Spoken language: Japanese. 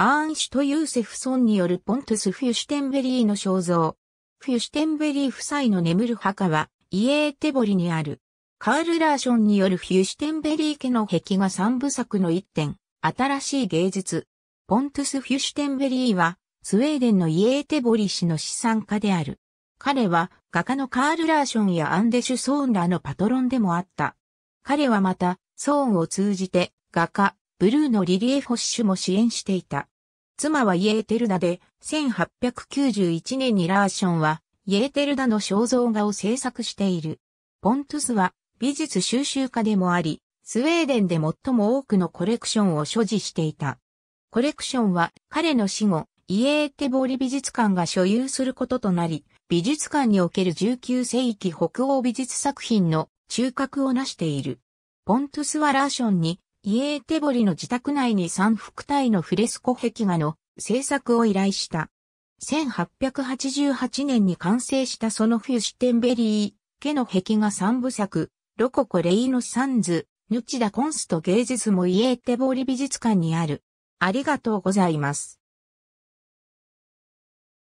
アーンシュト・ユーセフソンによるポントゥス・フュシュテンベリーの肖像。フュシュテンベリー夫妻の眠る墓は、イエーテボリにある。カール・ラーションによるフュシュテンベリー家の壁画三部作の一点、新しい芸術。ポントゥス・フュシュテンベリーは、スウェーデンのイエーテボリ氏の資産家である。彼は、画家のカール・ラーションやアンデシュ・ソーンらのパトロンでもあった。彼はまた、ソーンを通じて、画家、ブルーのリリエ・フォッシュも支援していた。妻はイエーテルダで、1891年にラーションは、イエーテルダの肖像画を制作している。ポントゥスは、美術収集家でもあり、スウェーデンで最も多くのコレクションを所持していた。コレクションは、彼の死後、イエーテボリ美術館が所有することとなり、美術館における19世紀北欧美術作品の中核を成している。ポントゥスはラーションにイエーテボリの自宅内に三福体のフレスコ壁画の制作を依頼した。1888年に完成したそのフュシテンベリー、家の壁画三部作、ロココレイスサンズ、ヌチダコンスト芸術もイエーテボリ美術館にある。ありがとうございます。